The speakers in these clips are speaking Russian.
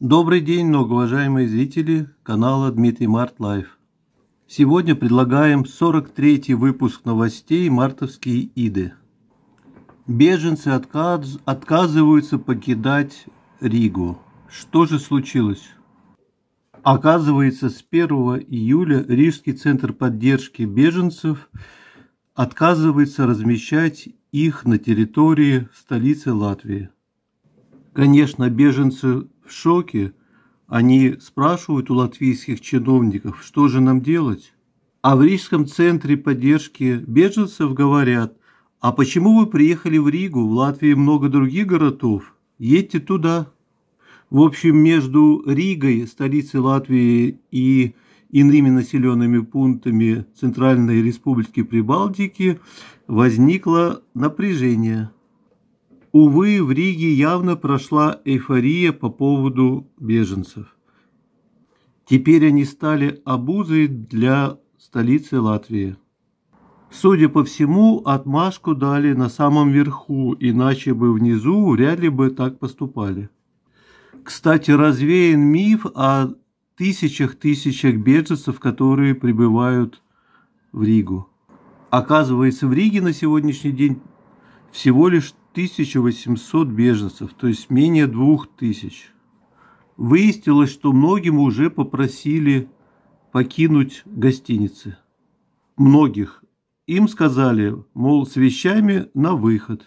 Добрый день, многоуважаемые зрители канала Дмитрий Март Лайф. Сегодня предлагаем 43-й выпуск новостей «Мартовские иды». Беженцы отказ... отказываются покидать Ригу. Что же случилось? Оказывается, с 1 июля Рижский центр поддержки беженцев отказывается размещать их на территории столицы Латвии. Конечно, беженцы в шоке. Они спрашивают у латвийских чиновников, что же нам делать. А в Рижском центре поддержки беженцев говорят, а почему вы приехали в Ригу, в Латвии много других городов, едьте туда. В общем, между Ригой, столицей Латвии, и иными населенными пунктами Центральной Республики Прибалтики возникло напряжение. Увы, в Риге явно прошла эйфория по поводу беженцев. Теперь они стали обузой для столицы Латвии. Судя по всему, отмашку дали на самом верху, иначе бы внизу вряд ли бы так поступали. Кстати, развеян миф о тысячах-тысячах беженцев, которые прибывают в Ригу. Оказывается, в Риге на сегодняшний день всего лишь 1800 беженцев, то есть менее 2000. Выяснилось, что многим уже попросили покинуть гостиницы. Многих. Им сказали, мол, с вещами на выход.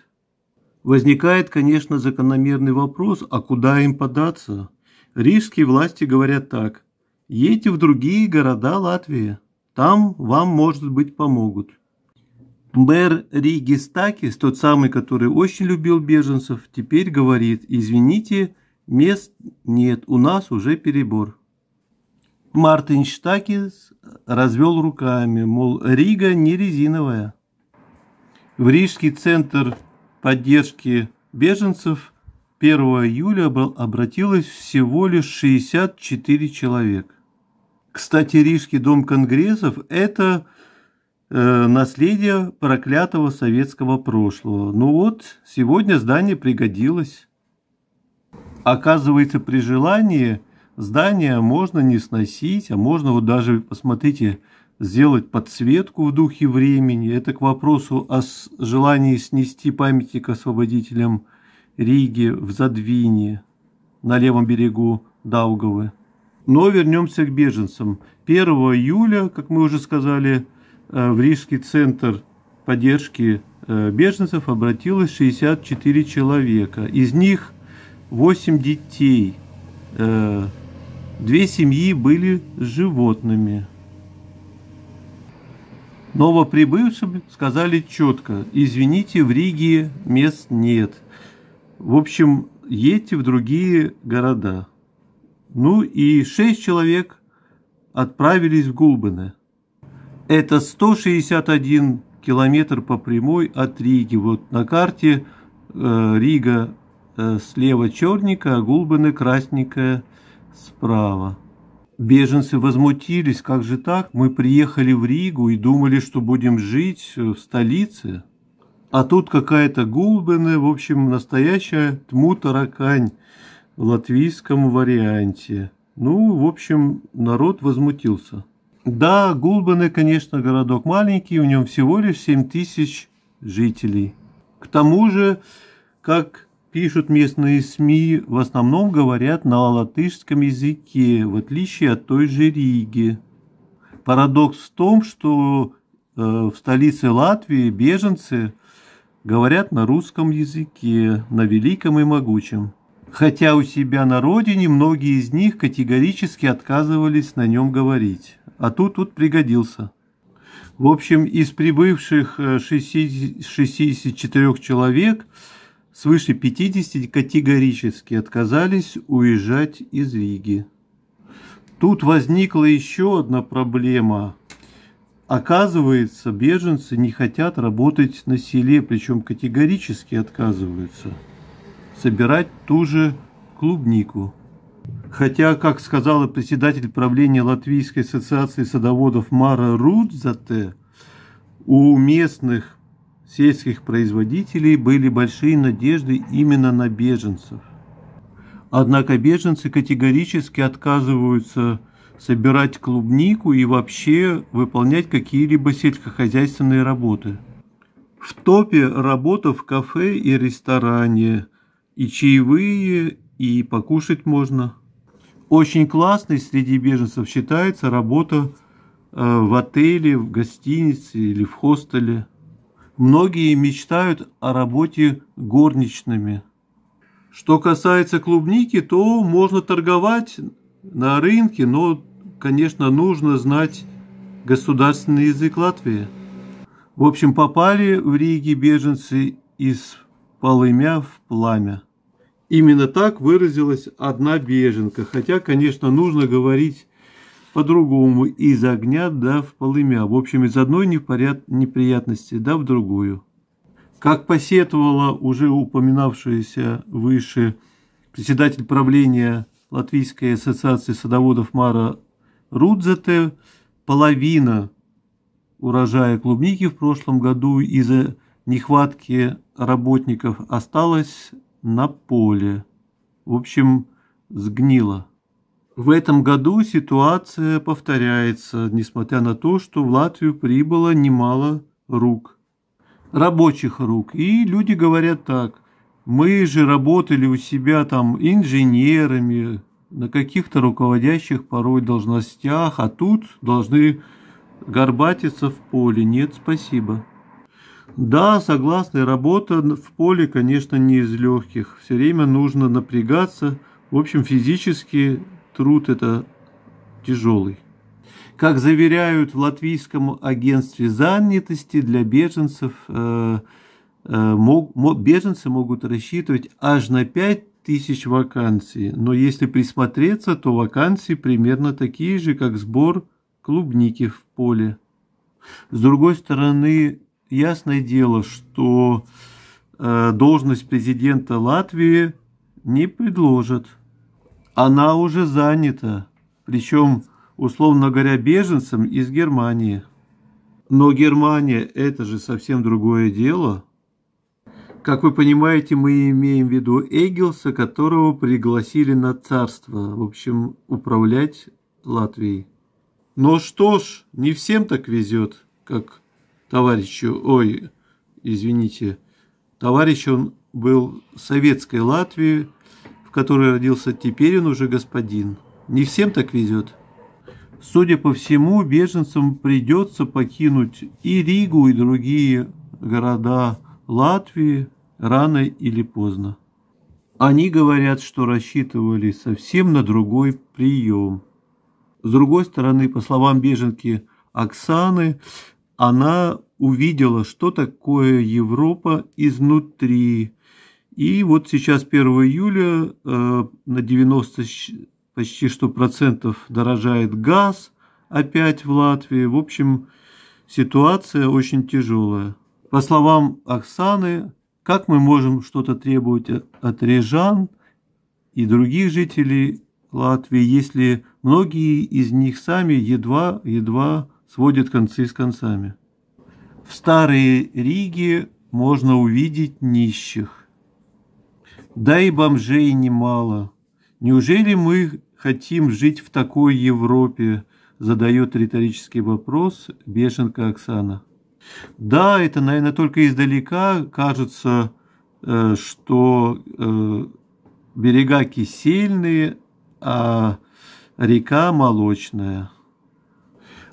Возникает, конечно, закономерный вопрос, а куда им податься? Рижские власти говорят так. Едьте в другие города Латвии. Там вам, может быть, помогут. Мэр Риги Стакис, тот самый, который очень любил беженцев, теперь говорит, извините, мест нет, у нас уже перебор. Мартин Штакис развел руками, мол, Рига не резиновая. В Рижский центр поддержки беженцев 1 июля обратилось всего лишь 64 человека. Кстати, Рижский дом конгрессов – это Э, наследие проклятого советского прошлого. Ну вот, сегодня здание пригодилось. Оказывается, при желании здание можно не сносить, а можно вот даже, посмотрите, сделать подсветку в духе времени. Это к вопросу о желании снести памятник освободителям Риги в Задвине на левом берегу Даугавы. Но вернемся к беженцам. 1 июля, как мы уже сказали, Э, в Рижский центр поддержки э, беженцев обратилось 64 человека. Из них 8 детей. Э, две семьи были с животными. Новоприбывшим сказали четко, извините, в Риге мест нет. В общем, едьте в другие города. Ну и шесть человек отправились в Гулбене. Это 161 километр по прямой от Риги. Вот на карте э, Рига э, слева Черника, а Гулбаны Красненькая справа. Беженцы возмутились, как же так? Мы приехали в Ригу и думали, что будем жить в столице. А тут какая-то Гулбене, в общем, настоящая тму-таракань в латвийском варианте. Ну, в общем, народ возмутился. Да, Гулбаны, конечно, городок маленький, в нем всего лишь 7 тысяч жителей. К тому же, как пишут местные СМИ, в основном говорят на латышском языке, в отличие от той же Риги. Парадокс в том, что э, в столице Латвии беженцы говорят на русском языке, на великом и могучем хотя у себя на родине многие из них категорически отказывались на нем говорить. А тут тут пригодился. В общем, из прибывших 64 э, человек свыше 50 категорически отказались уезжать из Риги. Тут возникла еще одна проблема. Оказывается, беженцы не хотят работать на селе, причем категорически отказываются собирать ту же клубнику. Хотя, как сказала председатель правления Латвийской ассоциации садоводов Мара Рудзате, у местных сельских производителей были большие надежды именно на беженцев. Однако беженцы категорически отказываются собирать клубнику и вообще выполнять какие-либо сельскохозяйственные работы. В топе работа в кафе и ресторане, и чаевые, и покушать можно. Очень классной среди беженцев считается работа э, в отеле, в гостинице или в хостеле. Многие мечтают о работе горничными. Что касается клубники, то можно торговать на рынке, но, конечно, нужно знать государственный язык Латвии. В общем, попали в Риге беженцы из полымя в пламя. Именно так выразилась одна беженка, хотя, конечно, нужно говорить по-другому, из огня да в полымя, в общем, из одной непоряд... неприятности да в другую. Как посетовала уже упоминавшаяся выше председатель правления Латвийской ассоциации садоводов Мара Рудзете, половина урожая клубники в прошлом году из-за нехватки работников осталось на поле. В общем, сгнило. В этом году ситуация повторяется, несмотря на то, что в Латвию прибыло немало рук, рабочих рук. И люди говорят так, мы же работали у себя там инженерами, на каких-то руководящих порой должностях, а тут должны горбатиться в поле. Нет, спасибо. Да, согласна, работа в поле, конечно, не из легких. Все время нужно напрягаться. В общем, физически труд это тяжелый. Как заверяют в Латвийском агентстве занятости, для беженцев э, э, мог, мог, беженцы могут рассчитывать аж на 5 тысяч вакансий. Но если присмотреться, то вакансии примерно такие же, как сбор клубники в поле. С другой стороны, ясное дело, что э, должность президента Латвии не предложат. Она уже занята, причем, условно говоря, беженцем из Германии. Но Германия – это же совсем другое дело. Как вы понимаете, мы имеем в виду Эгилса, которого пригласили на царство, в общем, управлять Латвией. Но что ж, не всем так везет, как товарищу, ой, извините, товарищ он был советской Латвии, в которой родился, теперь он уже господин. Не всем так везет. Судя по всему, беженцам придется покинуть и Ригу, и другие города Латвии рано или поздно. Они говорят, что рассчитывали совсем на другой прием. С другой стороны, по словам беженки Оксаны, она увидела, что такое Европа изнутри. И вот сейчас 1 июля э, на 90 почти что процентов дорожает газ опять в Латвии. В общем, ситуация очень тяжелая. По словам Оксаны, как мы можем что-то требовать от Режан и других жителей Латвии, если многие из них сами едва-едва сводит концы с концами. В старые Риги можно увидеть нищих. Да и бомжей немало. Неужели мы хотим жить в такой Европе? Задает риторический вопрос бешенка Оксана. Да, это, наверное, только издалека кажется, э, что э, берега кисельные, а река молочная.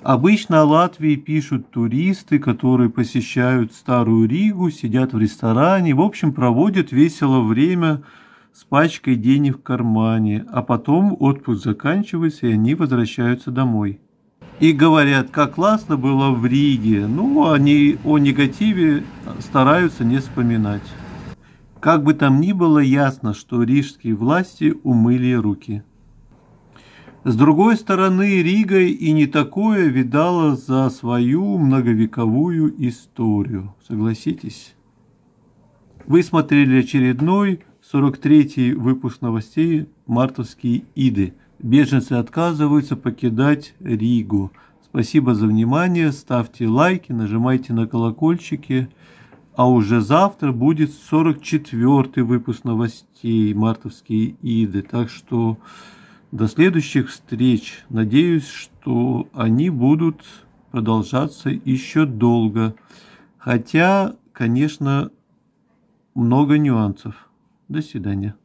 Обычно о Латвии пишут туристы, которые посещают Старую Ригу, сидят в ресторане, в общем, проводят весело время с пачкой денег в кармане, а потом отпуск заканчивается, и они возвращаются домой. И говорят, как классно было в Риге, ну, они о негативе стараются не вспоминать. Как бы там ни было, ясно, что рижские власти умыли руки. С другой стороны, Рига и не такое видала за свою многовековую историю. Согласитесь? Вы смотрели очередной 43-й выпуск новостей «Мартовские иды». Беженцы отказываются покидать Ригу. Спасибо за внимание, ставьте лайки, нажимайте на колокольчики. А уже завтра будет 44-й выпуск новостей «Мартовские иды». Так что... До следующих встреч. Надеюсь, что они будут продолжаться еще долго. Хотя, конечно, много нюансов. До свидания.